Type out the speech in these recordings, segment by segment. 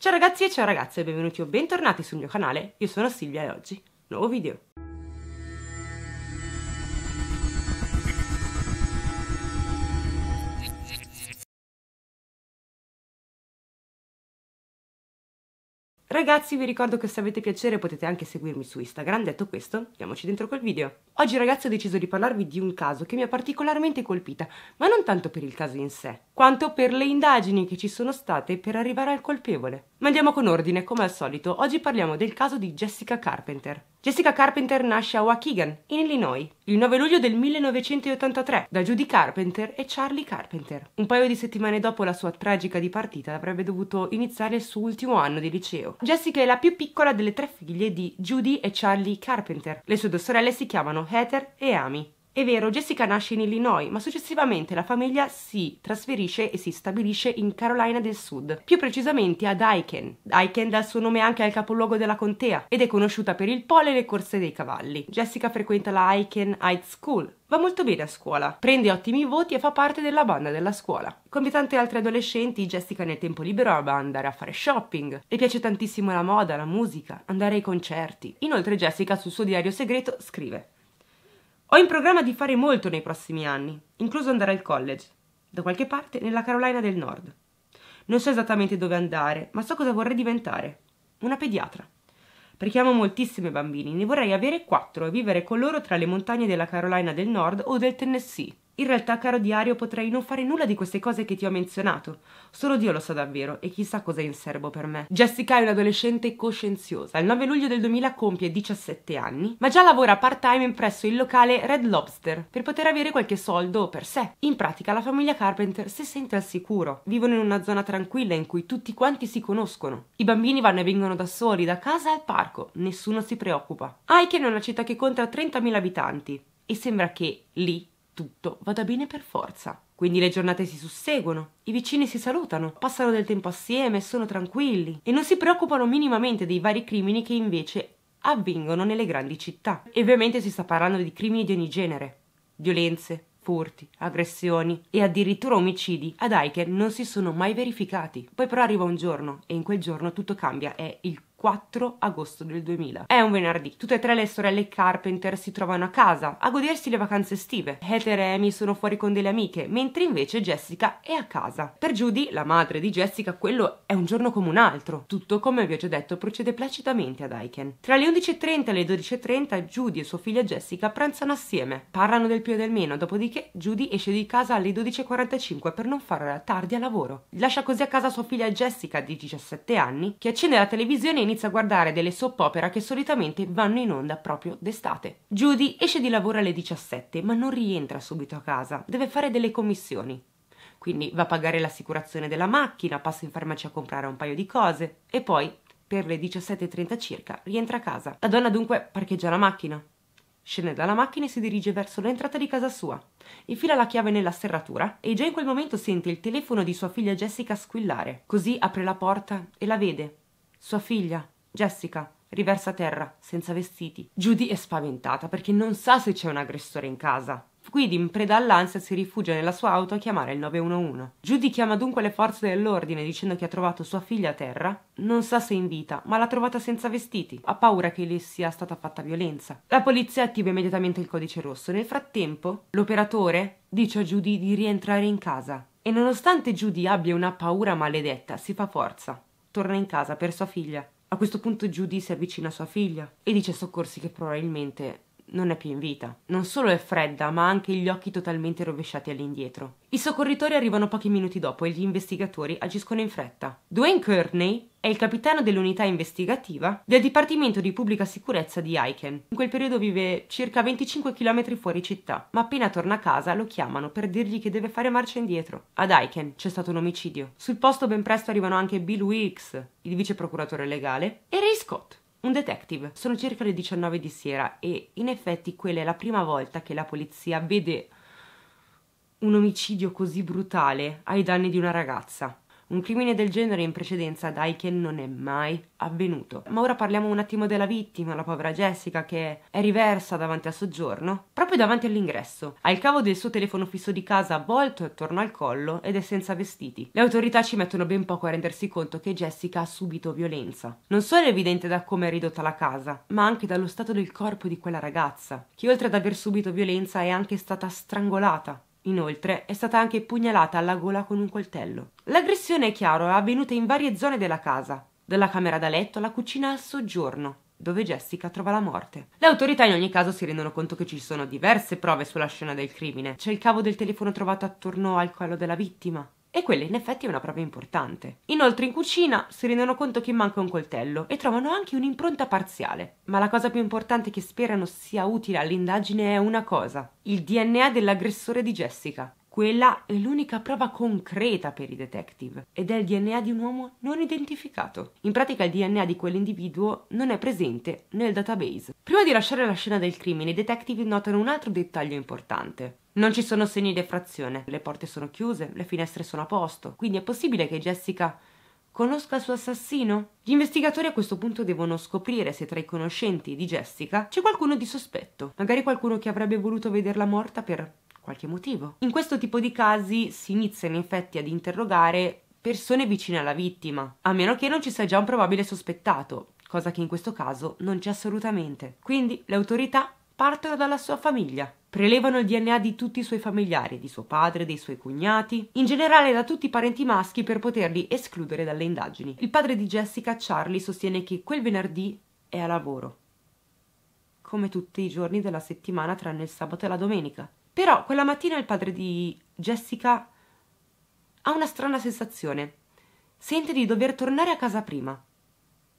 Ciao ragazzi e ciao ragazze, benvenuti o bentornati sul mio canale, io sono Silvia e oggi, nuovo video. Ragazzi vi ricordo che se avete piacere potete anche seguirmi su Instagram, detto questo, andiamoci dentro col video. Oggi ragazzi ho deciso di parlarvi di un caso che mi ha particolarmente colpita, ma non tanto per il caso in sé, quanto per le indagini che ci sono state per arrivare al colpevole. Ma andiamo con ordine, come al solito. Oggi parliamo del caso di Jessica Carpenter. Jessica Carpenter nasce a Waukegan, in Illinois, il 9 luglio del 1983, da Judy Carpenter e Charlie Carpenter. Un paio di settimane dopo la sua tragica dipartita avrebbe dovuto iniziare il suo ultimo anno di liceo. Jessica è la più piccola delle tre figlie di Judy e Charlie Carpenter. Le sue due sorelle si chiamano Heather e Amy. È vero, Jessica nasce in Illinois, ma successivamente la famiglia si trasferisce e si stabilisce in Carolina del Sud, più precisamente ad Aiken. Aiken dà il suo nome anche al capoluogo della contea ed è conosciuta per il pole e le corse dei cavalli. Jessica frequenta la Aiken High School, Va molto bene a scuola, prende ottimi voti e fa parte della banda della scuola. Come tante altre adolescenti, Jessica nel tempo libero ama andare a fare shopping. Le piace tantissimo la moda, la musica, andare ai concerti. Inoltre Jessica sul suo diario segreto scrive ho in programma di fare molto nei prossimi anni, incluso andare al college, da qualche parte nella Carolina del Nord. Non so esattamente dove andare, ma so cosa vorrei diventare. Una pediatra. Perché amo moltissimo i bambini, ne vorrei avere quattro e vivere con loro tra le montagne della Carolina del Nord o del Tennessee. In realtà, caro diario, potrei non fare nulla di queste cose che ti ho menzionato. Solo Dio lo sa davvero e chissà cosa è in serbo per me. Jessica è un'adolescente coscienziosa. Il 9 luglio del 2000 compie 17 anni, ma già lavora part-time presso il locale Red Lobster per poter avere qualche soldo per sé. In pratica, la famiglia Carpenter si sente al sicuro. Vivono in una zona tranquilla in cui tutti quanti si conoscono. I bambini vanno e vengono da soli, da casa al parco. Nessuno si preoccupa. Aiken è una città che conta 30.000 abitanti e sembra che lì tutto vada bene per forza. Quindi le giornate si susseguono, i vicini si salutano, passano del tempo assieme, sono tranquilli e non si preoccupano minimamente dei vari crimini che invece avvengono nelle grandi città. E ovviamente si sta parlando di crimini di ogni genere, violenze, furti, aggressioni e addirittura omicidi ad ah, Aiken non si sono mai verificati. Poi però arriva un giorno e in quel giorno tutto cambia, è il 4 agosto del 2000. È un venerdì. Tutte e tre le sorelle Carpenter si trovano a casa a godersi le vacanze estive. Heather e Amy sono fuori con delle amiche, mentre invece Jessica è a casa. Per Judy, la madre di Jessica, quello è un giorno come un altro. Tutto, come vi ho già detto, procede placidamente ad Aiken. Tra le 11.30 e le 12.30 Judy e sua figlia Jessica pranzano assieme, parlano del più e del meno, dopodiché Judy esce di casa alle 12.45 per non fare tardi a lavoro. Lascia così a casa sua figlia Jessica di 17 anni, che accende la televisione inizia a guardare delle soap opera che solitamente vanno in onda proprio d'estate. Judy esce di lavoro alle 17 ma non rientra subito a casa, deve fare delle commissioni. Quindi va a pagare l'assicurazione della macchina, passa in farmacia a comprare un paio di cose e poi, per le 17.30 circa, rientra a casa. La donna dunque parcheggia la macchina, Scende dalla macchina e si dirige verso l'entrata di casa sua. Infila la chiave nella serratura e già in quel momento sente il telefono di sua figlia Jessica squillare. Così apre la porta e la vede. Sua figlia, Jessica, riversa a terra, senza vestiti. Judy è spaventata perché non sa se c'è un aggressore in casa. Quindi, in preda all'ansia, si rifugia nella sua auto a chiamare il 911. Judy chiama dunque le forze dell'ordine dicendo che ha trovato sua figlia a terra. Non sa se è in vita, ma l'ha trovata senza vestiti. Ha paura che le sia stata fatta violenza. La polizia attiva immediatamente il codice rosso. Nel frattempo, l'operatore dice a Judy di rientrare in casa. E nonostante Judy abbia una paura maledetta, si fa forza torna in casa per sua figlia. A questo punto Judy si avvicina a sua figlia e dice a Soccorsi che probabilmente non è più in vita. Non solo è fredda, ma ha anche gli occhi totalmente rovesciati all'indietro. I soccorritori arrivano pochi minuti dopo e gli investigatori agiscono in fretta. Dwayne Courtney è il capitano dell'unità investigativa del Dipartimento di Pubblica Sicurezza di Aiken. In quel periodo vive circa 25 km fuori città, ma appena torna a casa lo chiamano per dirgli che deve fare marcia indietro. Ad Aiken c'è stato un omicidio. Sul posto ben presto arrivano anche Bill Wicks, il vice procuratore legale, e Ray Scott, un detective. Sono circa le 19 di sera e in effetti quella è la prima volta che la polizia vede un omicidio così brutale ai danni di una ragazza. Un crimine del genere in precedenza ad Aiken non è mai avvenuto. Ma ora parliamo un attimo della vittima, la povera Jessica, che è riversa davanti al soggiorno, proprio davanti all'ingresso. Ha il cavo del suo telefono fisso di casa avvolto attorno al collo ed è senza vestiti. Le autorità ci mettono ben poco a rendersi conto che Jessica ha subito violenza. Non solo è evidente da come è ridotta la casa, ma anche dallo stato del corpo di quella ragazza, che oltre ad aver subito violenza è anche stata strangolata. Inoltre è stata anche pugnalata alla gola con un coltello. L'aggressione, è chiaro, è avvenuta in varie zone della casa, dalla camera da letto alla cucina al soggiorno, dove Jessica trova la morte. Le autorità in ogni caso si rendono conto che ci sono diverse prove sulla scena del crimine. C'è il cavo del telefono trovato attorno al collo della vittima, e quella in effetti è una prova importante. Inoltre in cucina si rendono conto che manca un coltello e trovano anche un'impronta parziale. Ma la cosa più importante che sperano sia utile all'indagine è una cosa: il DNA dell'aggressore di Jessica. Quella è l'unica prova concreta per i detective ed è il DNA di un uomo non identificato. In pratica il DNA di quell'individuo non è presente nel database. Prima di lasciare la scena del crimine, i detective notano un altro dettaglio importante. Non ci sono segni di effrazione, le porte sono chiuse, le finestre sono a posto, quindi è possibile che Jessica conosca il suo assassino? Gli investigatori a questo punto devono scoprire se tra i conoscenti di Jessica c'è qualcuno di sospetto, magari qualcuno che avrebbe voluto vederla morta per qualche motivo. In questo tipo di casi si inizia in effetti ad interrogare persone vicine alla vittima, a meno che non ci sia già un probabile sospettato, cosa che in questo caso non c'è assolutamente. Quindi le autorità partono dalla sua famiglia. Prelevano il DNA di tutti i suoi familiari, di suo padre, dei suoi cognati, in generale da tutti i parenti maschi per poterli escludere dalle indagini. Il padre di Jessica, Charlie, sostiene che quel venerdì è a lavoro, come tutti i giorni della settimana tranne il sabato e la domenica. Però quella mattina il padre di Jessica ha una strana sensazione. Sente di dover tornare a casa prima.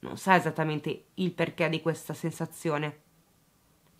Non sa esattamente il perché di questa sensazione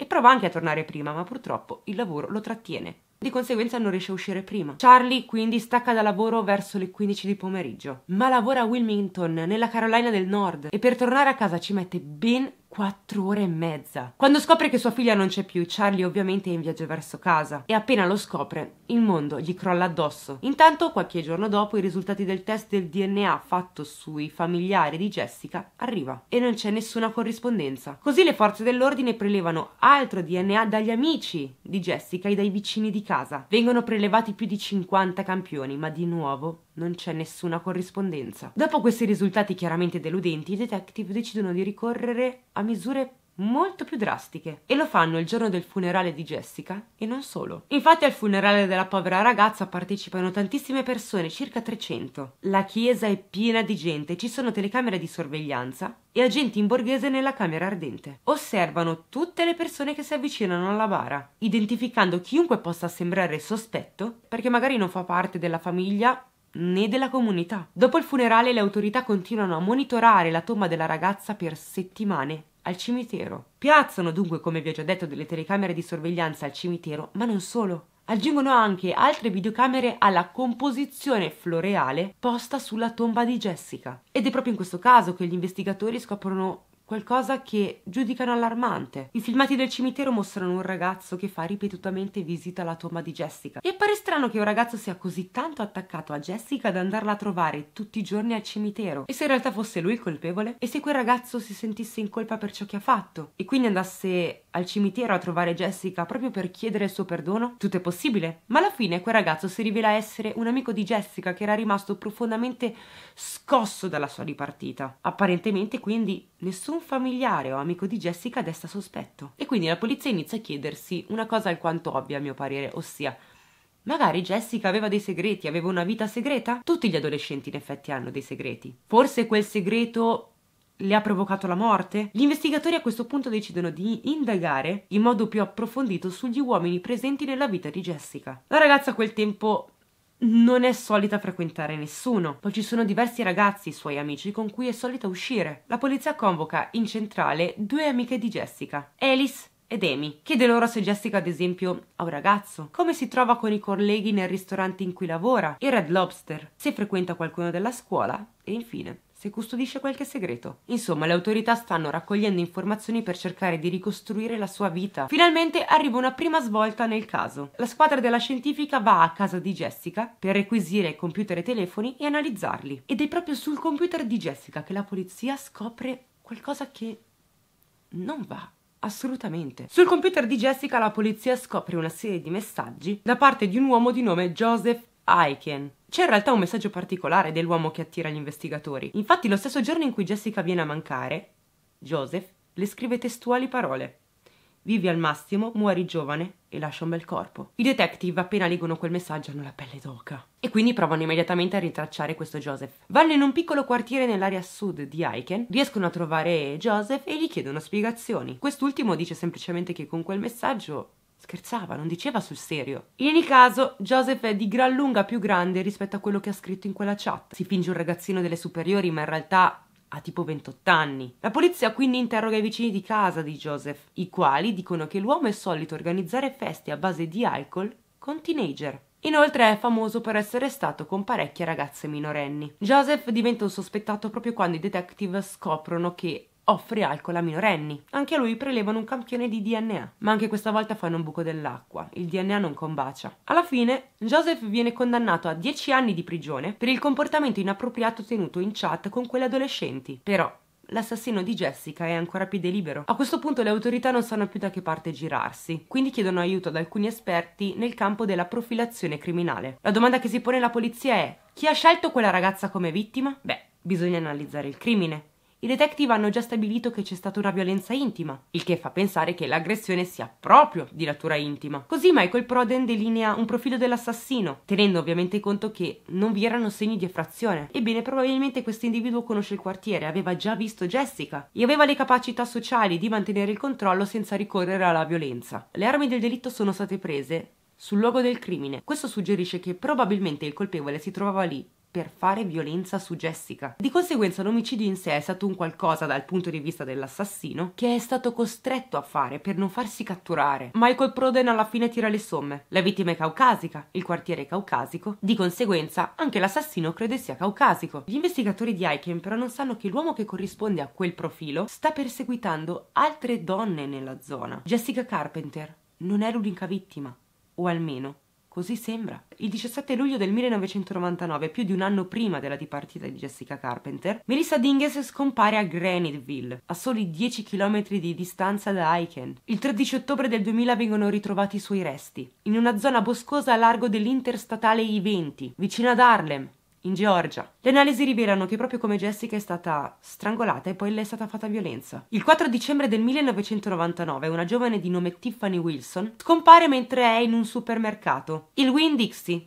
e prova anche a tornare prima, ma purtroppo il lavoro lo trattiene. Di conseguenza non riesce a uscire prima. Charlie quindi stacca da lavoro verso le 15 di pomeriggio, ma lavora a Wilmington, nella Carolina del Nord, e per tornare a casa ci mette ben Quattro ore e mezza. Quando scopre che sua figlia non c'è più, Charlie ovviamente è in viaggio verso casa e appena lo scopre, il mondo gli crolla addosso. Intanto, qualche giorno dopo, i risultati del test del DNA fatto sui familiari di Jessica arriva e non c'è nessuna corrispondenza. Così le forze dell'ordine prelevano altro DNA dagli amici di Jessica e dai vicini di casa. Vengono prelevati più di 50 campioni, ma di nuovo non c'è nessuna corrispondenza. Dopo questi risultati chiaramente deludenti, i detective decidono di ricorrere a misure molto più drastiche e lo fanno il giorno del funerale di Jessica e non solo. Infatti al funerale della povera ragazza partecipano tantissime persone, circa 300. La chiesa è piena di gente, ci sono telecamere di sorveglianza e agenti in borghese nella camera ardente. Osservano tutte le persone che si avvicinano alla bara, identificando chiunque possa sembrare sospetto perché magari non fa parte della famiglia né della comunità. Dopo il funerale le autorità continuano a monitorare la tomba della ragazza per settimane al cimitero. Piazzano dunque, come vi ho già detto, delle telecamere di sorveglianza al cimitero, ma non solo. Aggiungono anche altre videocamere alla composizione floreale posta sulla tomba di Jessica. Ed è proprio in questo caso che gli investigatori scoprono qualcosa che giudicano allarmante. I filmati del cimitero mostrano un ragazzo che fa ripetutamente visita alla tomba di Jessica. E appare strano che un ragazzo sia così tanto attaccato a Jessica da andarla a trovare tutti i giorni al cimitero. E se in realtà fosse lui il colpevole? E se quel ragazzo si sentisse in colpa per ciò che ha fatto? E quindi andasse al cimitero a trovare Jessica proprio per chiedere il suo perdono? Tutto è possibile, ma alla fine quel ragazzo si rivela essere un amico di Jessica che era rimasto profondamente scosso dalla sua ripartita. Apparentemente quindi nessun familiare o amico di Jessica desta sospetto. E quindi la polizia inizia a chiedersi una cosa alquanto ovvia a mio parere, ossia Magari Jessica aveva dei segreti, aveva una vita segreta? Tutti gli adolescenti in effetti hanno dei segreti. Forse quel segreto le ha provocato la morte? Gli investigatori a questo punto decidono di indagare in modo più approfondito sugli uomini presenti nella vita di Jessica. La ragazza a quel tempo non è solita frequentare nessuno, ma ci sono diversi ragazzi, suoi amici, con cui è solita uscire. La polizia convoca in centrale due amiche di Jessica, Alice ed Amy. Chiede loro se Jessica, ad esempio, ha un ragazzo, come si trova con i colleghi nel ristorante in cui lavora, il Red Lobster, se frequenta qualcuno della scuola e infine se custodisce qualche segreto. Insomma, le autorità stanno raccogliendo informazioni per cercare di ricostruire la sua vita. Finalmente arriva una prima svolta nel caso. La squadra della scientifica va a casa di Jessica per requisire computer e telefoni e analizzarli. Ed è proprio sul computer di Jessica che la polizia scopre qualcosa che non va. Assolutamente. Sul computer di Jessica la polizia scopre una serie di messaggi da parte di un uomo di nome Joseph Aiken. C'è in realtà un messaggio particolare dell'uomo che attira gli investigatori. Infatti lo stesso giorno in cui Jessica viene a mancare, Joseph le scrive testuali parole. Vivi al massimo, muori giovane e lascia un bel corpo. I detective, appena leggono quel messaggio, hanno la pelle d'oca. E quindi provano immediatamente a ritracciare questo Joseph. Vanno in un piccolo quartiere nell'area sud di Aiken, riescono a trovare Joseph e gli chiedono spiegazioni. Quest'ultimo dice semplicemente che con quel messaggio Scherzava, non diceva sul serio. In ogni caso, Joseph è di gran lunga più grande rispetto a quello che ha scritto in quella chat. Si finge un ragazzino delle superiori, ma in realtà ha tipo 28 anni. La polizia quindi interroga i vicini di casa di Joseph, i quali dicono che l'uomo è solito organizzare feste a base di alcol con teenager. Inoltre è famoso per essere stato con parecchie ragazze minorenni. Joseph diventa un sospettato proprio quando i detective scoprono che offre alcol a minorenni. Anche a lui prelevano un campione di DNA, ma anche questa volta fanno un buco dell'acqua, il DNA non combacia. Alla fine, Joseph viene condannato a 10 anni di prigione per il comportamento inappropriato tenuto in chat con quelle adolescenti. Però, l'assassino di Jessica è ancora più delibero. A questo punto le autorità non sanno più da che parte girarsi, quindi chiedono aiuto ad alcuni esperti nel campo della profilazione criminale. La domanda che si pone la polizia è: chi ha scelto quella ragazza come vittima? Beh, bisogna analizzare il crimine, i detective hanno già stabilito che c'è stata una violenza intima, il che fa pensare che l'aggressione sia proprio di natura intima. Così Michael Proden delinea un profilo dell'assassino, tenendo ovviamente conto che non vi erano segni di effrazione. Ebbene, probabilmente questo individuo conosce il quartiere, aveva già visto Jessica e aveva le capacità sociali di mantenere il controllo senza ricorrere alla violenza. Le armi del delitto sono state prese sul luogo del crimine. Questo suggerisce che probabilmente il colpevole si trovava lì per fare violenza su Jessica. Di conseguenza l'omicidio in sé è stato un qualcosa dal punto di vista dell'assassino che è stato costretto a fare per non farsi catturare. Michael Proden alla fine tira le somme. La vittima è caucasica, il quartiere è caucasico, di conseguenza anche l'assassino crede sia caucasico. Gli investigatori di Aiken però non sanno che l'uomo che corrisponde a quel profilo sta perseguitando altre donne nella zona. Jessica Carpenter non è l'unica vittima, o almeno Così sembra. Il 17 luglio del 1999, più di un anno prima della dipartita di Jessica Carpenter, Melissa Dinges scompare a Graniteville, a soli 10 km di distanza da Aiken. Il 13 ottobre del 2000 vengono ritrovati i suoi resti, in una zona boscosa a largo dell'interstatale I-20, vicino ad Harlem, in Georgia. Le analisi rivelano che proprio come Jessica è stata strangolata e poi le è stata fatta violenza. Il 4 dicembre del 1999 una giovane di nome Tiffany Wilson scompare mentre è in un supermercato, il Winn-Dixie,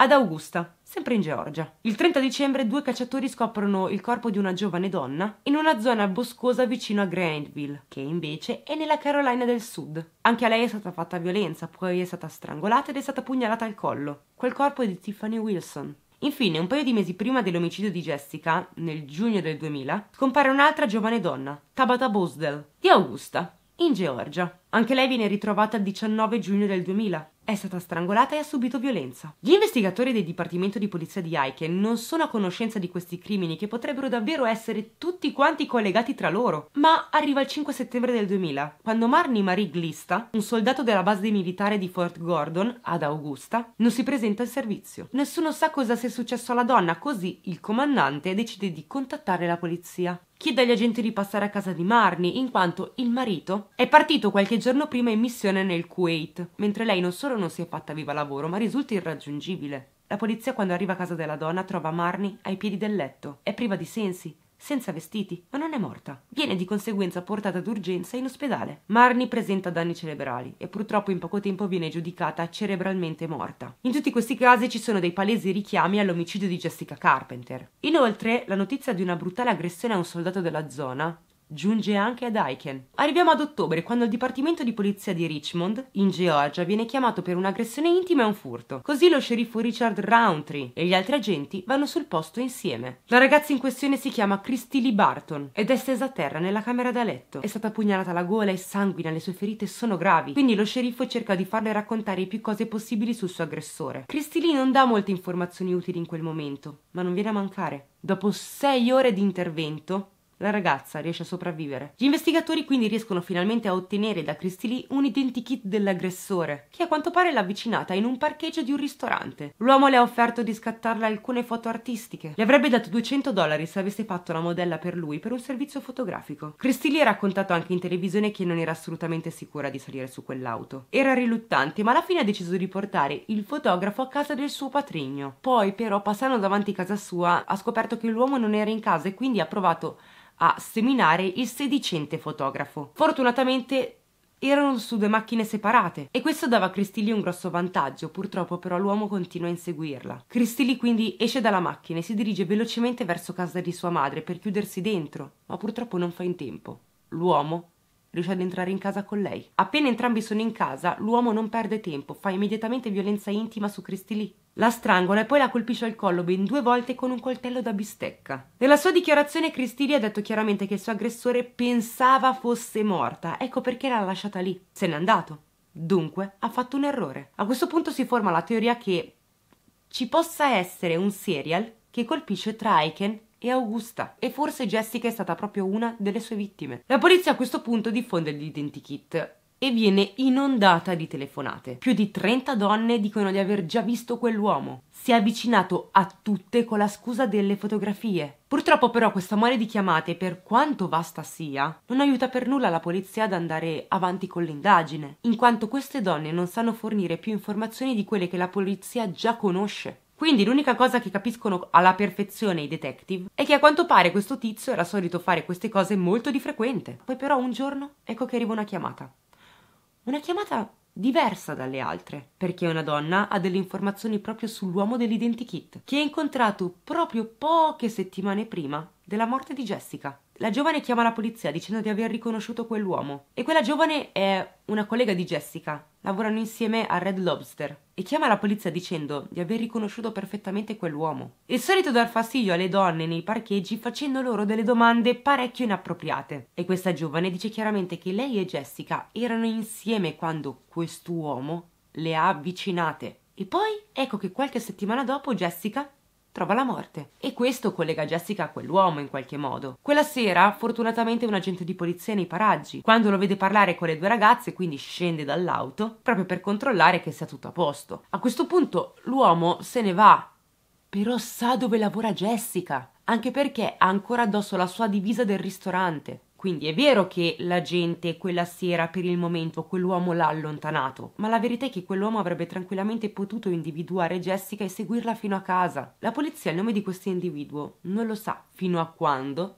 ad Augusta, sempre in Georgia. Il 30 dicembre due cacciatori scoprono il corpo di una giovane donna in una zona boscosa vicino a Grandville, che invece è nella Carolina del Sud. Anche a lei è stata fatta violenza, poi è stata strangolata ed è stata pugnalata al collo. Quel corpo è di Tiffany Wilson. Infine, un paio di mesi prima dell'omicidio di Jessica, nel giugno del 2000, scompare un'altra giovane donna, Tabata Bosdell, di Augusta, in Georgia. Anche lei viene ritrovata il 19 giugno del 2000 è stata strangolata e ha subito violenza. Gli investigatori del Dipartimento di Polizia di Aiken non sono a conoscenza di questi crimini che potrebbero davvero essere tutti quanti collegati tra loro, ma arriva il 5 settembre del 2000, quando Marnie Marie Glista, un soldato della base militare di Fort Gordon, ad Augusta, non si presenta al servizio. Nessuno sa cosa sia successo alla donna, così il comandante decide di contattare la polizia chiede agli agenti di passare a casa di Marnie, in quanto il marito è partito qualche giorno prima in missione nel Kuwait, mentre lei non solo non si è fatta viva lavoro, ma risulta irraggiungibile. La polizia quando arriva a casa della donna trova Marnie ai piedi del letto. È priva di sensi, senza vestiti, ma non è morta. Viene di conseguenza portata d'urgenza in ospedale. Marnie presenta danni cerebrali e purtroppo in poco tempo viene giudicata cerebralmente morta. In tutti questi casi ci sono dei palesi richiami all'omicidio di Jessica Carpenter. Inoltre, la notizia di una brutale aggressione a un soldato della zona giunge anche ad Aiken. Arriviamo ad ottobre, quando il Dipartimento di Polizia di Richmond, in Georgia, viene chiamato per un'aggressione intima e un furto. Così lo sceriffo Richard Rountree e gli altri agenti vanno sul posto insieme. La ragazza in questione si chiama Christy Lee Barton ed è stesa a terra nella camera da letto. È stata pugnalata la gola e sanguina, le sue ferite sono gravi, quindi lo sceriffo cerca di farle raccontare più cose possibili sul suo aggressore. Christy Lee non dà molte informazioni utili in quel momento, ma non viene a mancare. Dopo sei ore di intervento, la ragazza riesce a sopravvivere. Gli investigatori quindi riescono finalmente a ottenere da Christy Lee un identikit dell'aggressore, che a quanto pare l'ha avvicinata in un parcheggio di un ristorante. L'uomo le ha offerto di scattarle alcune foto artistiche. Le avrebbe dato 200 dollari se avesse fatto la modella per lui per un servizio fotografico. Christy Lee ha raccontato anche in televisione che non era assolutamente sicura di salire su quell'auto. Era riluttante, ma alla fine ha deciso di portare il fotografo a casa del suo patrigno. Poi, però, passando davanti a casa sua, ha scoperto che l'uomo non era in casa e quindi ha provato a seminare il sedicente fotografo. Fortunatamente erano su due macchine separate e questo dava a Cristilli un grosso vantaggio, purtroppo però l'uomo continua a inseguirla. Cristilli quindi esce dalla macchina e si dirige velocemente verso casa di sua madre per chiudersi dentro, ma purtroppo non fa in tempo. L'uomo riesce ad entrare in casa con lei. Appena entrambi sono in casa, l'uomo non perde tempo, fa immediatamente violenza intima su Christy Lee. La strangola e poi la colpisce al collo ben due volte con un coltello da bistecca. Nella sua dichiarazione Christy Lee ha detto chiaramente che il suo aggressore pensava fosse morta, ecco perché l'ha lasciata lì. Se n'è andato. Dunque, ha fatto un errore. A questo punto si forma la teoria che ci possa essere un serial che colpisce tra Traiken e Augusta e forse Jessica è stata proprio una delle sue vittime. La polizia a questo punto diffonde l'identikit e viene inondata di telefonate. Più di 30 donne dicono di aver già visto quell'uomo. Si è avvicinato a tutte con la scusa delle fotografie. Purtroppo però questa mole di chiamate, per quanto vasta sia, non aiuta per nulla la polizia ad andare avanti con l'indagine, in quanto queste donne non sanno fornire più informazioni di quelle che la polizia già conosce. Quindi l'unica cosa che capiscono alla perfezione i detective è che a quanto pare questo tizio era solito fare queste cose molto di frequente. Poi però un giorno ecco che arriva una chiamata. Una chiamata diversa dalle altre, perché una donna ha delle informazioni proprio sull'uomo dell'identikit, che ha incontrato proprio poche settimane prima della morte di Jessica. La giovane chiama la polizia dicendo di aver riconosciuto quell'uomo. E quella giovane è una collega di Jessica. Lavorano insieme a Red Lobster. E chiama la polizia dicendo di aver riconosciuto perfettamente quell'uomo. È solito dar fastidio alle donne nei parcheggi facendo loro delle domande parecchio inappropriate. E questa giovane dice chiaramente che lei e Jessica erano insieme quando quest'uomo le ha avvicinate. E poi ecco che qualche settimana dopo Jessica trova la morte. E questo collega Jessica a quell'uomo in qualche modo. Quella sera, fortunatamente, un agente di polizia è nei paraggi. Quando lo vede parlare con le due ragazze, quindi scende dall'auto proprio per controllare che sia tutto a posto. A questo punto l'uomo se ne va. Però sa dove lavora Jessica, anche perché ha ancora addosso la sua divisa del ristorante. Quindi è vero che la gente quella sera per il momento quell'uomo l'ha allontanato, ma la verità è che quell'uomo avrebbe tranquillamente potuto individuare Jessica e seguirla fino a casa. La polizia il nome di questo individuo non lo sa fino a quando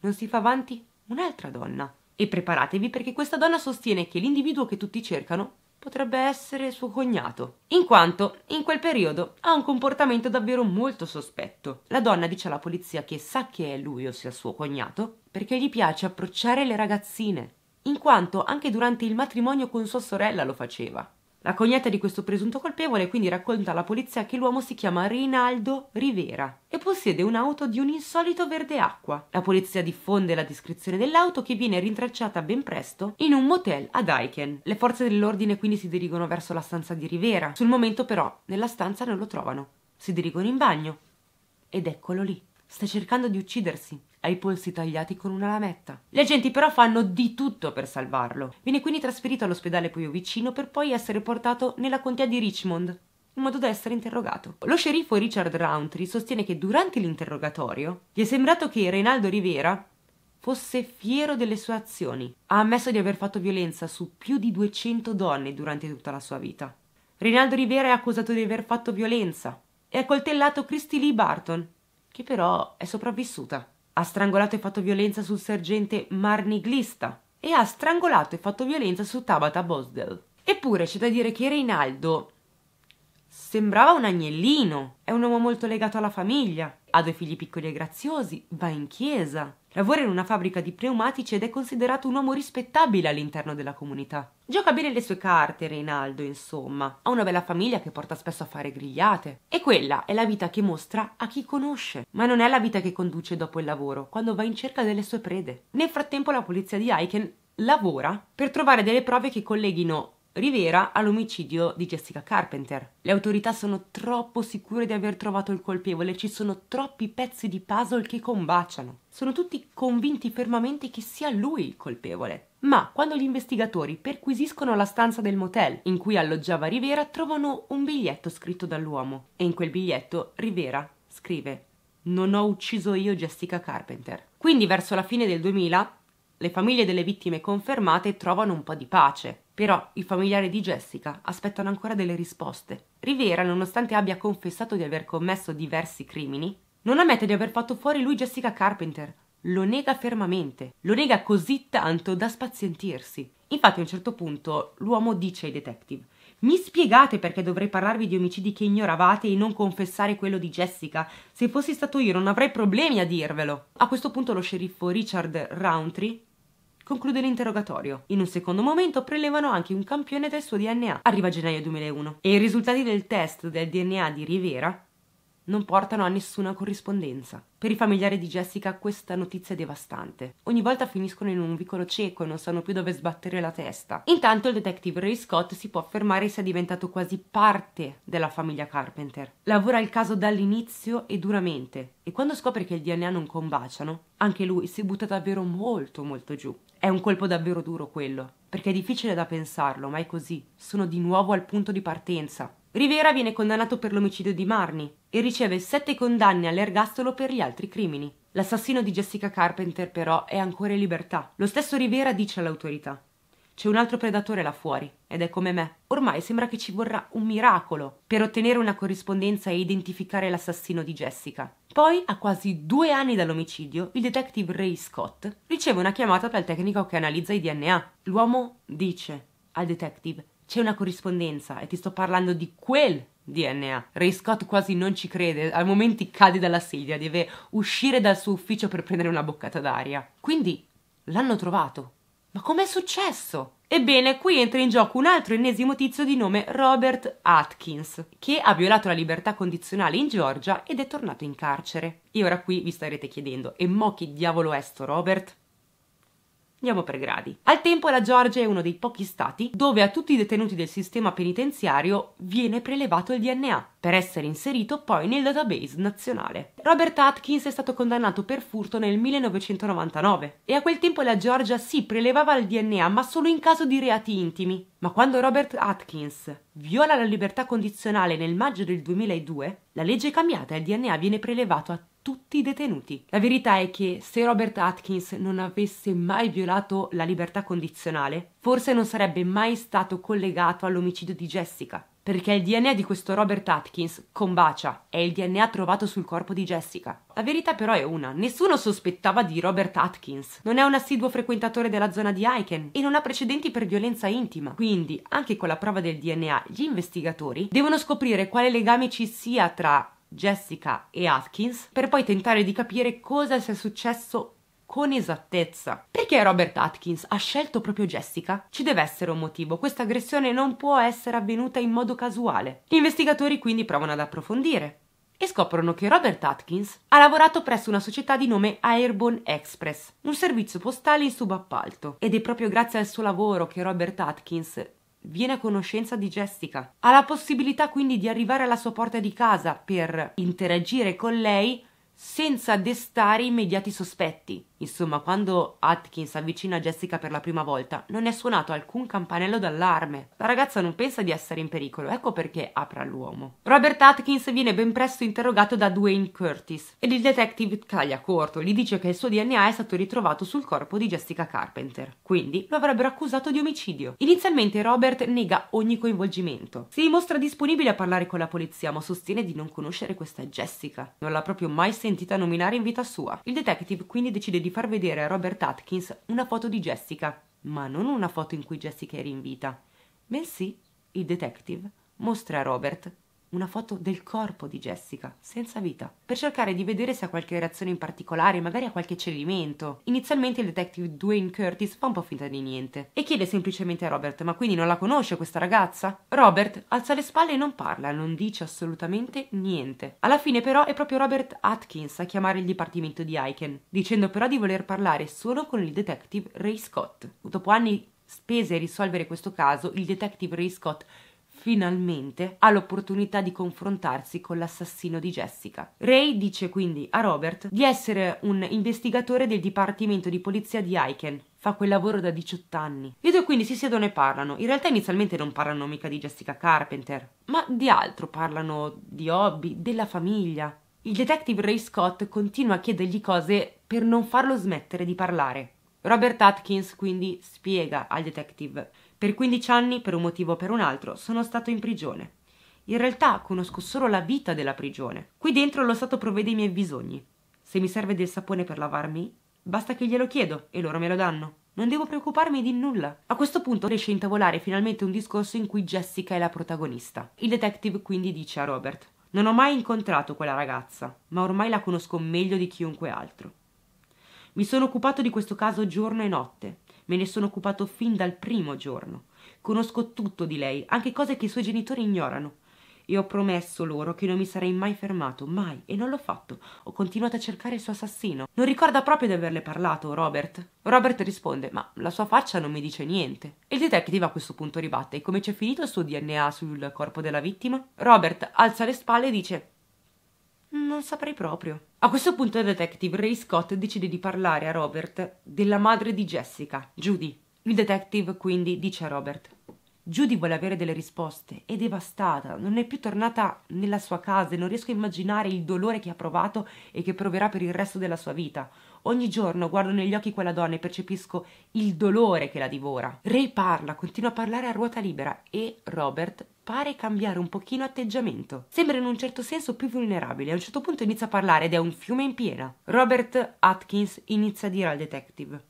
non si fa avanti un'altra donna. E preparatevi perché questa donna sostiene che l'individuo che tutti cercano potrebbe essere suo cognato, in quanto in quel periodo ha un comportamento davvero molto sospetto. La donna dice alla polizia che sa che è lui, ossia suo cognato, perché gli piace approcciare le ragazzine, in quanto anche durante il matrimonio con sua sorella lo faceva. La cognata di questo presunto colpevole quindi racconta alla polizia che l'uomo si chiama Rinaldo Rivera e possiede un'auto di un insolito verde acqua. La polizia diffonde la descrizione dell'auto che viene rintracciata ben presto in un motel ad Aiken. Le forze dell'ordine quindi si dirigono verso la stanza di Rivera. Sul momento però nella stanza non lo trovano. Si dirigono in bagno ed eccolo lì. Sta cercando di uccidersi, ha i polsi tagliati con una lametta. Gli agenti però fanno di tutto per salvarlo. Viene quindi trasferito all'ospedale Puyo vicino per poi essere portato nella contea di Richmond, in modo da essere interrogato. Lo sceriffo Richard Rountree sostiene che durante l'interrogatorio gli è sembrato che Reinaldo Rivera fosse fiero delle sue azioni. Ha ammesso di aver fatto violenza su più di 200 donne durante tutta la sua vita. Reinaldo Rivera è accusato di aver fatto violenza e ha coltellato Christy Lee Barton, che però è sopravvissuta. Ha strangolato e fatto violenza sul sergente Marniglista e ha strangolato e fatto violenza su Tabata Bosdell. Eppure c'è da dire che Reinaldo sembrava un agnellino, è un uomo molto legato alla famiglia, ha due figli piccoli e graziosi, va in chiesa, Lavora in una fabbrica di pneumatici ed è considerato un uomo rispettabile all'interno della comunità. Gioca bene le sue carte, Reinaldo, insomma. Ha una bella famiglia che porta spesso a fare grigliate. E quella è la vita che mostra a chi conosce. Ma non è la vita che conduce dopo il lavoro, quando va in cerca delle sue prede. Nel frattempo la polizia di Aiken lavora per trovare delle prove che colleghino Rivera all'omicidio di Jessica Carpenter. Le autorità sono troppo sicure di aver trovato il colpevole, ci sono troppi pezzi di puzzle che combaciano sono tutti convinti fermamente che sia lui il colpevole. Ma quando gli investigatori perquisiscono la stanza del motel in cui alloggiava Rivera, trovano un biglietto scritto dall'uomo. E in quel biglietto Rivera scrive: Non ho ucciso io Jessica Carpenter. Quindi, verso la fine del 2000, le famiglie delle vittime confermate trovano un po' di pace. Però i familiari di Jessica aspettano ancora delle risposte. Rivera, nonostante abbia confessato di aver commesso diversi crimini, non ammette di aver fatto fuori lui Jessica Carpenter. Lo nega fermamente. Lo nega così tanto da spazientirsi. Infatti a un certo punto l'uomo dice ai detective mi spiegate perché dovrei parlarvi di omicidi che ignoravate e non confessare quello di Jessica? Se fossi stato io non avrei problemi a dirvelo. A questo punto lo sceriffo Richard Rountree conclude l'interrogatorio. In un secondo momento prelevano anche un campione del suo DNA. Arriva gennaio 2001 e i risultati del test del DNA di Rivera non portano a nessuna corrispondenza. Per i familiari di Jessica questa notizia è devastante. Ogni volta finiscono in un vicolo cieco e non sanno più dove sbattere la testa. Intanto il detective Ray Scott si può affermare sia diventato quasi parte della famiglia Carpenter. Lavora il caso dall'inizio e duramente e quando scopre che il DNA non combaciano, anche lui si butta davvero molto molto giù. È un colpo davvero duro quello, perché è difficile da pensarlo, ma è così. Sono di nuovo al punto di partenza Rivera viene condannato per l'omicidio di Marni e riceve sette condanne all'ergastolo per gli altri crimini. L'assassino di Jessica Carpenter però è ancora in libertà. Lo stesso Rivera dice all'autorità c'è un altro predatore là fuori ed è come me. Ormai sembra che ci vorrà un miracolo per ottenere una corrispondenza e identificare l'assassino di Jessica. Poi, a quasi due anni dall'omicidio, il detective Ray Scott riceve una chiamata dal tecnico che analizza i DNA. L'uomo dice al detective c'è una corrispondenza e ti sto parlando di quel DNA. Ray Scott quasi non ci crede, al momento cade dalla sedia, deve uscire dal suo ufficio per prendere una boccata d'aria. Quindi l'hanno trovato. Ma com'è successo? Ebbene, qui entra in gioco un altro ennesimo tizio di nome Robert Atkins, che ha violato la libertà condizionale in Georgia ed è tornato in carcere. E ora qui vi starete chiedendo, e mo chi diavolo è sto Robert? Andiamo per gradi. Al tempo la Georgia è uno dei pochi stati dove a tutti i detenuti del sistema penitenziario viene prelevato il DNA per essere inserito poi nel database nazionale. Robert Atkins è stato condannato per furto nel 1999 e a quel tempo la Georgia si prelevava il DNA ma solo in caso di reati intimi. Ma quando Robert Atkins viola la libertà condizionale nel maggio del 2002, la legge è cambiata e il DNA viene prelevato a tutti i detenuti. La verità è che se Robert Atkins non avesse mai violato la libertà condizionale, forse non sarebbe mai stato collegato all'omicidio di Jessica perché il DNA di questo Robert Atkins combacia, è il DNA trovato sul corpo di Jessica. La verità però è una, nessuno sospettava di Robert Atkins, non è un assiduo frequentatore della zona di Aiken e non ha precedenti per violenza intima, quindi anche con la prova del DNA gli investigatori devono scoprire quale legame ci sia tra Jessica e Atkins per poi tentare di capire cosa sia successo con esattezza. Perché Robert Atkins ha scelto proprio Jessica? Ci deve essere un motivo, questa aggressione non può essere avvenuta in modo casuale. Gli investigatori quindi provano ad approfondire e scoprono che Robert Atkins ha lavorato presso una società di nome Airborne Express, un servizio postale in subappalto, ed è proprio grazie al suo lavoro che Robert Atkins viene a conoscenza di Jessica. Ha la possibilità quindi di arrivare alla sua porta di casa per interagire con lei senza destare immediati sospetti. Insomma, quando Atkins avvicina Jessica per la prima volta, non è suonato alcun campanello d'allarme. La ragazza non pensa di essere in pericolo, ecco perché apre all'uomo. Robert Atkins viene ben presto interrogato da Dwayne Curtis ed il detective taglia corto, gli dice che il suo DNA è stato ritrovato sul corpo di Jessica Carpenter, quindi lo avrebbero accusato di omicidio. Inizialmente Robert nega ogni coinvolgimento. Si dimostra disponibile a parlare con la polizia, ma sostiene di non conoscere questa Jessica. Non l'ha proprio mai sentita nominare in vita sua. Il detective quindi decide di di far vedere a Robert Atkins una foto di Jessica, ma non una foto in cui Jessica era in vita, bensì il detective mostra a Robert una foto del corpo di Jessica, senza vita, per cercare di vedere se ha qualche reazione in particolare, magari ha qualche cedimento. Inizialmente il detective Dwayne Curtis fa un po' finta di niente e chiede semplicemente a Robert: Ma quindi non la conosce questa ragazza? Robert alza le spalle e non parla, non dice assolutamente niente. Alla fine, però, è proprio Robert Atkins a chiamare il dipartimento di Aiken, dicendo però di voler parlare solo con il detective Ray Scott. Dopo anni spese a risolvere questo caso, il detective Ray Scott finalmente ha l'opportunità di confrontarsi con l'assassino di Jessica. Ray dice quindi a Robert di essere un investigatore del dipartimento di polizia di Aiken, fa quel lavoro da 18 anni. I due quindi si siedono e parlano. In realtà inizialmente non parlano mica di Jessica Carpenter, ma di altro, parlano di hobby, della famiglia. Il detective Ray Scott continua a chiedergli cose per non farlo smettere di parlare. Robert Atkins quindi spiega al detective per 15 anni, per un motivo o per un altro, sono stato in prigione. In realtà conosco solo la vita della prigione. Qui dentro lo Stato provvede i miei bisogni. Se mi serve del sapone per lavarmi, basta che glielo chiedo e loro me lo danno. Non devo preoccuparmi di nulla. A questo punto riesce a intavolare finalmente un discorso in cui Jessica è la protagonista. Il detective quindi dice a Robert: Non ho mai incontrato quella ragazza, ma ormai la conosco meglio di chiunque altro. Mi sono occupato di questo caso giorno e notte. Me ne sono occupato fin dal primo giorno. Conosco tutto di lei, anche cose che i suoi genitori ignorano. E ho promesso loro che non mi sarei mai fermato, mai, e non l'ho fatto. Ho continuato a cercare il suo assassino. Non ricorda proprio di averle parlato, Robert. Robert risponde, ma la sua faccia non mi dice niente. Il detective a questo punto ribatte, e come c'è finito il suo DNA sul corpo della vittima? Robert alza le spalle e dice, non saprei proprio. A questo punto il detective Ray Scott decide di parlare a Robert della madre di Jessica, Judy. Il detective quindi dice a Robert: Judy vuole avere delle risposte, è devastata, non è più tornata nella sua casa e non riesco a immaginare il dolore che ha provato e che proverà per il resto della sua vita. Ogni giorno guardo negli occhi quella donna e percepisco il dolore che la divora. Ray parla, continua a parlare a ruota libera e Robert pare cambiare un pochino atteggiamento. Sembra in un certo senso più vulnerabile, a un certo punto inizia a parlare ed è un fiume in piena. Robert Atkins inizia a dire al detective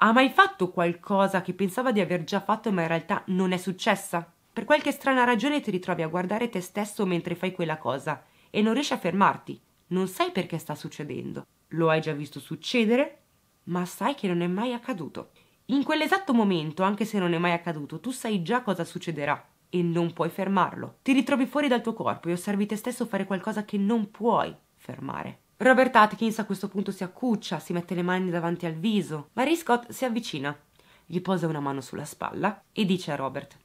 ha mai fatto qualcosa che pensava di aver già fatto ma in realtà non è successa? Per qualche strana ragione ti ritrovi a guardare te stesso mentre fai quella cosa e non riesci a fermarti. Non sai perché sta succedendo. Lo hai già visto succedere, ma sai che non è mai accaduto. In quell'esatto momento, anche se non è mai accaduto, tu sai già cosa succederà e non puoi fermarlo. Ti ritrovi fuori dal tuo corpo e osservi te stesso fare qualcosa che non puoi fermare. Robert Atkins a questo punto si accuccia, si mette le mani davanti al viso. Marie Scott si avvicina, gli posa una mano sulla spalla e dice a Robert: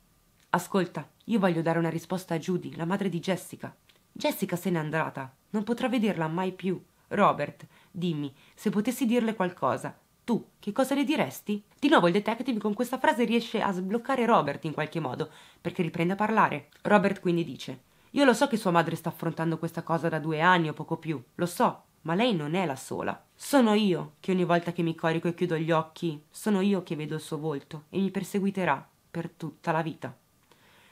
Ascolta, io voglio dare una risposta a Judy, la madre di Jessica. Jessica se n'è andata, non potrà vederla mai più. Robert, dimmi, se potessi dirle qualcosa, tu che cosa le diresti? Di nuovo il detective con questa frase riesce a sbloccare Robert in qualche modo, perché riprende a parlare. Robert quindi dice: Io lo so che sua madre sta affrontando questa cosa da due anni o poco più, lo so, ma lei non è la sola. Sono io che ogni volta che mi corico e chiudo gli occhi, sono io che vedo il suo volto e mi perseguiterà per tutta la vita.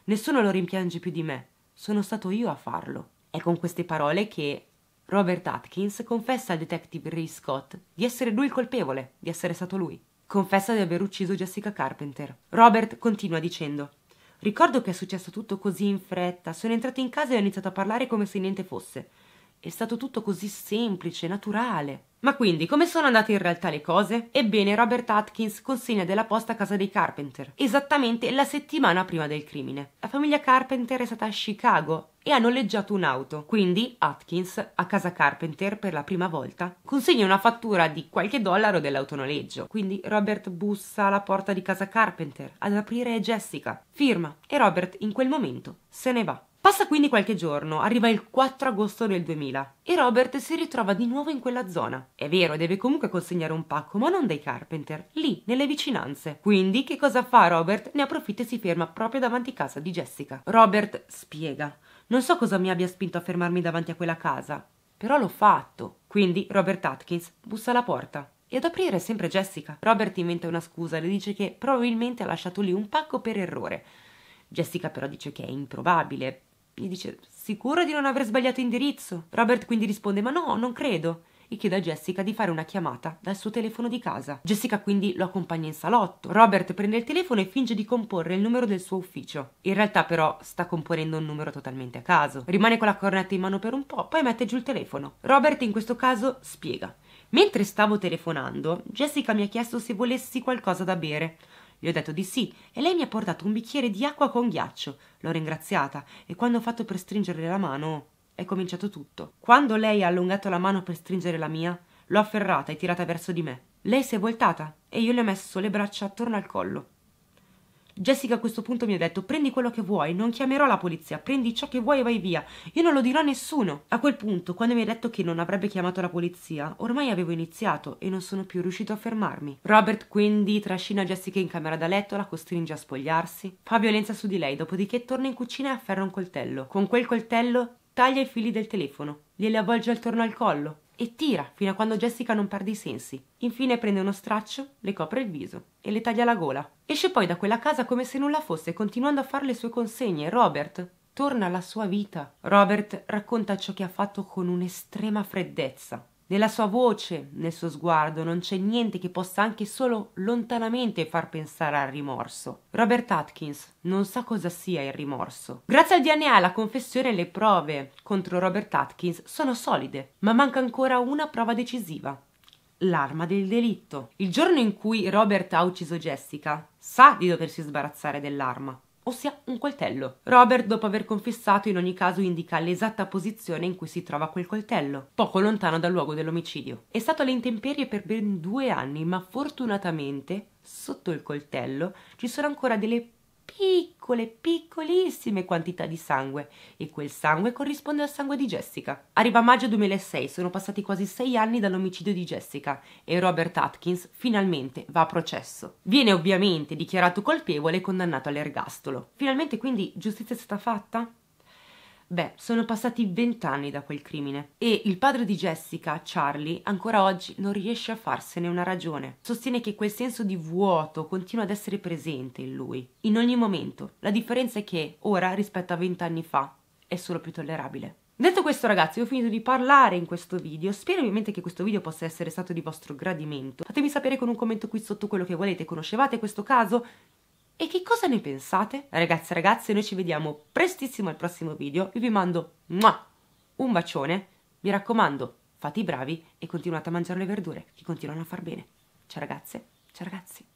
Nessuno lo rimpiange più di me, sono stato io a farlo. È con queste parole che Robert Atkins confessa al detective Ray Scott di essere lui il colpevole, di essere stato lui. Confessa di aver ucciso Jessica Carpenter. Robert continua dicendo Ricordo che è successo tutto così in fretta, sono entrato in casa e ho iniziato a parlare come se niente fosse. È stato tutto così semplice, naturale. Ma quindi come sono andate in realtà le cose? Ebbene, Robert Atkins consegna della posta a casa dei Carpenter, esattamente la settimana prima del crimine. La famiglia Carpenter è stata a Chicago e ha noleggiato un'auto. Quindi Atkins, a casa Carpenter per la prima volta, consegna una fattura di qualche dollaro dell'autonoleggio. Quindi Robert bussa alla porta di casa Carpenter. Ad aprire è Jessica. Firma e Robert in quel momento se ne va. Passa quindi qualche giorno, arriva il 4 agosto del 2000 e Robert si ritrova di nuovo in quella zona. È vero, deve comunque consegnare un pacco, ma non dai Carpenter, lì, nelle vicinanze. Quindi che cosa fa Robert? Ne approfitta e si ferma proprio davanti a casa di Jessica. Robert spiega non so cosa mi abbia spinto a fermarmi davanti a quella casa, però l'ho fatto. Quindi Robert Atkins bussa alla porta. E ad aprire è sempre Jessica. Robert inventa una scusa, le dice che probabilmente ha lasciato lì un pacco per errore. Jessica però dice che è improbabile. Gli dice: Sicuro di non aver sbagliato indirizzo? Robert quindi risponde: Ma no, non credo e chiede a Jessica di fare una chiamata dal suo telefono di casa. Jessica quindi lo accompagna in salotto. Robert prende il telefono e finge di comporre il numero del suo ufficio. In realtà però sta componendo un numero totalmente a caso. Rimane con la cornetta in mano per un po', poi mette giù il telefono. Robert in questo caso spiega. Mentre stavo telefonando, Jessica mi ha chiesto se volessi qualcosa da bere. Gli ho detto di sì e lei mi ha portato un bicchiere di acqua con ghiaccio. L'ho ringraziata e quando ho fatto per stringere la mano è cominciato tutto. Quando lei ha allungato la mano per stringere la mia, l'ho afferrata e tirata verso di me. Lei si è voltata e io le ho messo le braccia attorno al collo. Jessica a questo punto mi ha detto prendi quello che vuoi, non chiamerò la polizia, prendi ciò che vuoi e vai via, io non lo dirò a nessuno. A quel punto, quando mi ha detto che non avrebbe chiamato la polizia, ormai avevo iniziato e non sono più riuscito a fermarmi. Robert quindi trascina Jessica in camera da letto, la costringe a spogliarsi, fa violenza su di lei, dopodiché torna in cucina e afferra un coltello. Con quel coltello taglia i fili del telefono, glieli avvolge attorno al collo e tira fino a quando Jessica non perde i sensi. Infine prende uno straccio, le copre il viso e le taglia la gola. Esce poi da quella casa come se nulla fosse, continuando a fare le sue consegne. Robert torna alla sua vita. Robert racconta ciò che ha fatto con un'estrema freddezza. Nella sua voce, nel suo sguardo, non c'è niente che possa anche solo lontanamente far pensare al rimorso. Robert Atkins non sa cosa sia il rimorso. Grazie al DNA, la confessione e le prove contro Robert Atkins sono solide, ma manca ancora una prova decisiva. L'arma del delitto. Il giorno in cui Robert ha ucciso Jessica, sa di doversi sbarazzare dell'arma ossia un coltello. Robert, dopo aver confessato, in ogni caso indica l'esatta posizione in cui si trova quel coltello, poco lontano dal luogo dell'omicidio. È stato alle intemperie per ben due anni, ma fortunatamente sotto il coltello ci sono ancora delle piccole, piccolissime quantità di sangue e quel sangue corrisponde al sangue di Jessica. Arriva maggio 2006, sono passati quasi sei anni dall'omicidio di Jessica e Robert Atkins finalmente va a processo. Viene ovviamente dichiarato colpevole e condannato all'ergastolo. Finalmente quindi giustizia è stata fatta? Beh, sono passati vent'anni da quel crimine e il padre di Jessica, Charlie, ancora oggi non riesce a farsene una ragione. Sostiene che quel senso di vuoto continua ad essere presente in lui, in ogni momento. La differenza è che ora, rispetto a vent'anni fa, è solo più tollerabile. Detto questo ragazzi, ho finito di parlare in questo video, spero ovviamente che questo video possa essere stato di vostro gradimento. Fatemi sapere con un commento qui sotto quello che volete, conoscevate questo caso? E che cosa ne pensate? Ragazzi e ragazze, noi ci vediamo prestissimo al prossimo video. Io vi mando un bacione. Mi raccomando, fate i bravi e continuate a mangiare le verdure, che continuano a far bene. Ciao ragazze, ciao ragazzi.